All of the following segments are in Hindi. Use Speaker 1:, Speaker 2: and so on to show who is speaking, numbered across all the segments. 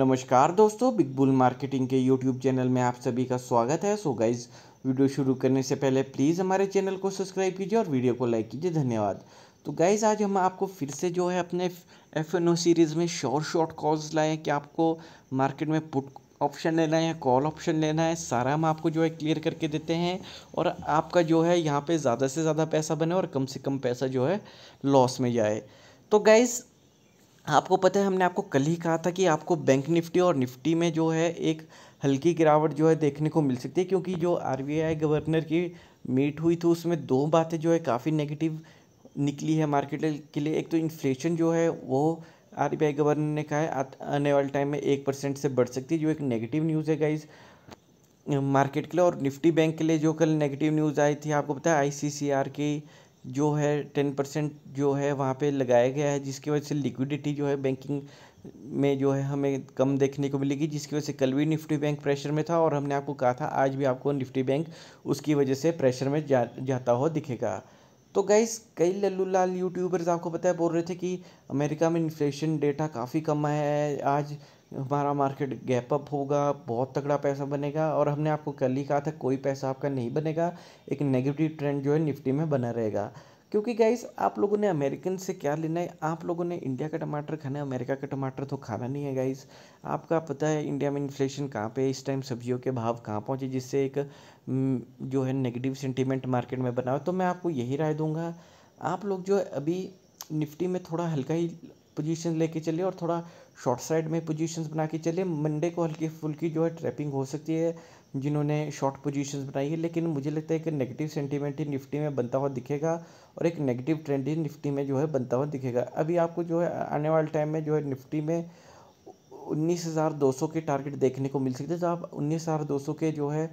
Speaker 1: नमस्कार दोस्तों बिग बुल मार्केटिंग के यूट्यूब चैनल में आप सभी का स्वागत है सो गाइज वीडियो शुरू करने से पहले प्लीज़ हमारे चैनल को सब्सक्राइब कीजिए और वीडियो को लाइक कीजिए धन्यवाद तो गाइज आज हम आपको फिर से जो है अपने एफ एन ओ सीरीज़ में शॉर्ट शॉर्ट कॉल्स लाए कि आपको मार्केट में पुट ऑप्शन लेना है कॉल ऑप्शन लेना है सारा हम आपको जो है क्लियर करके देते हैं और आपका जो है यहाँ पे ज़्यादा से ज़्यादा पैसा बने और कम से कम पैसा जो है लॉस में जाए तो गाइज़ आपको पता है हमने आपको कल ही कहा था कि आपको बैंक निफ्टी और निफ्टी में जो है एक हल्की गिरावट जो है देखने को मिल सकती है क्योंकि जो आर गवर्नर की मीट हुई थी उसमें दो बातें जो है काफ़ी नेगेटिव निकली है मार्केट के लिए एक तो इन्फ्लेशन जो है वो आर गवर्नर ने कहा है आने वाले टाइम में एक परसेंट से बढ़ सकती है जो एक नेगेटिव न्यूज़ है गाइज़ मार्केट के लिए और निफ्टी बैंक के लिए जो कल नेगेटिव न्यूज़ आई थी आपको पता है आई की जो है टेन परसेंट जो है वहाँ पे लगाया गया है जिसकी वजह से लिक्विडिटी जो है बैंकिंग में जो है हमें कम देखने को मिलेगी जिसकी वजह से कल भी निफ्टी बैंक प्रेशर में था और हमने आपको कहा था आज भी आपको निफ्टी बैंक उसकी वजह से प्रेशर में जा जाता हुआ दिखेगा तो गाइस कई लल्लू लाल यूट्यूबर्स आपको पता है बोल रहे थे कि अमेरिका में इन्फ्लेशन डेटा काफ़ी कम है आज हमारा मार्केट गैप अप होगा बहुत तगड़ा पैसा बनेगा और हमने आपको कल ही कहा था कोई पैसा आपका नहीं बनेगा एक नेगेटिव ट्रेंड जो है निफ्टी में बना रहेगा क्योंकि गाइस आप लोगों ने अमेरिकन से क्या लेना है आप लोगों ने इंडिया का टमाटर खाना है अमेरिका का टमाटर तो खाना नहीं है गाइस आपका पता है इंडिया में इन्फ्लेशन कहाँ पे इस टाइम सब्जियों के भाव कहाँ पहुँचे जिससे एक हम्म, जो है नेगेटिव सेंटीमेंट मार्केट में बना हुआ तो मैं आपको यही राय दूंगा आप लोग जो है अभी निफ्टी में थोड़ा हल्का ही पोजीशन लेके चलिए और थोड़ा शॉर्ट साइड में पोजीशंस बना के चले मंडे को हल्की फुल्की जो है ट्रैपिंग हो सकती है जिन्होंने शॉर्ट पोजीशंस बनाई है लेकिन मुझे लगता है कि नेगेटिव सेंटीमेंट ही निफ्टी में बनता हुआ दिखेगा और एक नेगेटिव ट्रेंड ही निफ्टी में जो है बनता हुआ दिखेगा अभी आपको जो है आने वाले टाइम में जो है निफ्टी में उन्नीस हज़ार दो सौ के टारगेट देखने को मिल सकते हैं तो आप उन्नीस हज़ार दो सौ के जो है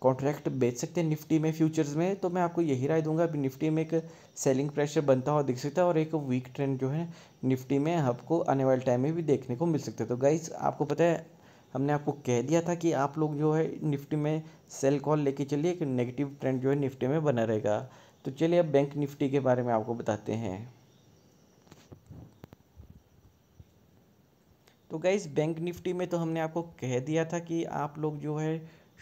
Speaker 1: कॉन्ट्रैक्ट बेच सकते हैं निफ्टी में फ्यूचर्स में तो मैं आपको यही राय दूंगा अभी निफ्टी में एक सेलिंग प्रेशर बनता हुआ दिख सकता है और एक वीक ट्रेंड जो है निफ्टी में आपको आने वाले टाइम में भी देखने को मिल सकता है तो गाइज आपको पता है हमने आपको कह दिया था कि आप लोग जो है निफ्टी में सेल कॉल लेके चलिए एक नेगेटिव ट्रेंड जो है निफ्टी में बना रहेगा तो चलिए अब बैंक निफ्टी के बारे में आपको बताते हैं तो गाइज़ बैंक निफ्टी में तो हमने आपको कह दिया था कि आप लोग जो है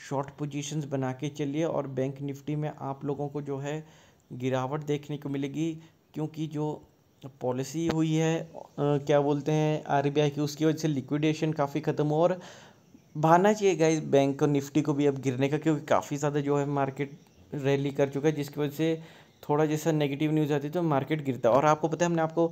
Speaker 1: शॉर्ट पोजीशंस बना के चलिए और बैंक निफ्टी में आप लोगों को जो है गिरावट देखने को मिलेगी क्योंकि जो पॉलिसी हुई है क्या बोलते हैं आर की उसकी वजह से लिक्विडेशन काफ़ी ख़त्म हो और भाना चाहिए गाइस बैंक और निफ्टी को भी अब गिरने का क्योंकि काफ़ी ज़्यादा जो है मार्केट रैली कर चुका है जिसकी वजह से थोड़ा जैसा नेगेटिव न्यूज़ आती है तो मार्केट गिरता है और आपको पता है हमने आपको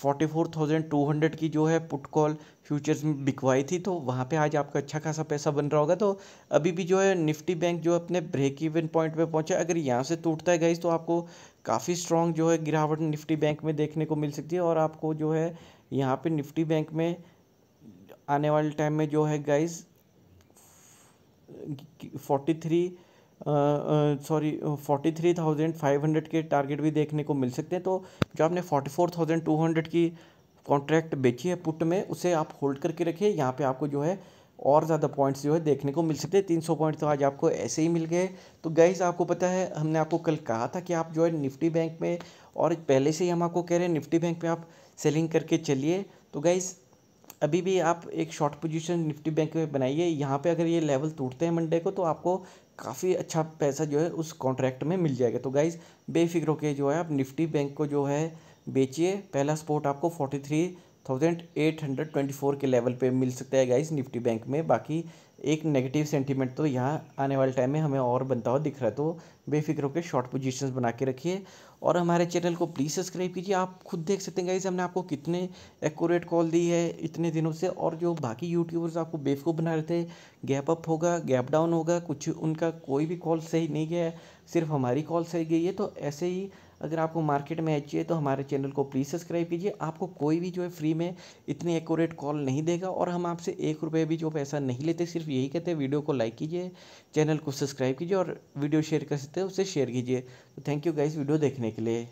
Speaker 1: forty four thousand two hundred की जो है पुट कॉल फ्यूचर्स में बिकवाई थी तो वहाँ पे आज आपका अच्छा खासा पैसा बन रहा होगा तो अभी भी जो है निफ्टी बैंक जो अपने ब्रेक इवन पॉइंट पे पहुँचा अगर यहाँ से टूटता है गई तो आपको काफ़ी स्ट्रॉन्ग जो है गिरावट निफ्टी बैंक में देखने को मिल सकती है और आपको जो है यहाँ पर निफ्टी बैंक में आने वाले टाइम में जो है guys forty three sorry forty three thousand five hundred के टारगेट भी देखने को मिल सकते हैं तो जो आपने forty four thousand two hundred की कॉन्ट्रैक्ट बेची है पुट में उसे आप होल्ड करके रखिए यहाँ पे आपको जो है और ज़्यादा पॉइंट्स जो है देखने को मिल सकते हैं तीन सौ पॉइंट तो आज आपको ऐसे ही मिल गए तो गाइज़ आपको पता है हमने आपको कल कहा था कि आप जो है निफ्टी बैंक में और पहले से ही हम आपको कह रहे हैं निफ्टी बैंक में आप सेलिंग करके चलिए तो गाइज़ अभी भी आप एक शॉर्ट पोजीशन निफ्टी बैंक में बनाइए यहाँ पे अगर ये लेवल टूटते हैं मंडे को तो आपको काफ़ी अच्छा पैसा जो है उस कॉन्ट्रैक्ट में मिल जाएगा तो गाइज़ बेफिक्र होकर जो है आप निफ्टी बैंक को जो है बेचिए पहला स्पोर्ट आपको forty three thousand eight hundred twenty four के लेवल पे मिल सकता है गाइस निफ्टी बैंक में बाकी एक नेगेटिव सेंटीमेंट तो यहाँ आने वाले टाइम में हमें और बनता हुआ दिख रहा है तो बेफिक्र होकर शॉर्ट पोजीशंस बना के रखिए और हमारे चैनल को प्लीज़ सब्सक्राइब कीजिए आप खुद देख सकते हैं गाइज हमने आपको कितने एक्यूरेट कॉल दी है इतने दिनों से और जो बाकी यूट्यूबर्स आपको बेवकूफ़ बना रहे थे गैप अप होगा गैप डाउन होगा कुछ उनका कोई भी कॉल सही नहीं गया सिर्फ हमारी कॉल सही गई है तो ऐसे ही अगर आपको मार्केट में चाहिए तो हमारे चैनल को प्लीज़ सब्सक्राइब कीजिए आपको कोई भी जो है फ्री में इतनी एक्यूरेट कॉल नहीं देगा और हम आपसे एक रुपये भी जो पैसा नहीं लेते सिर्फ यही कहते हैं वीडियो को लाइक कीजिए चैनल को सब्सक्राइब कीजिए और वीडियो शेयर कर सकते हैं उसे शेयर कीजिए तो थैंक यू गाइज वीडियो देखने के लिए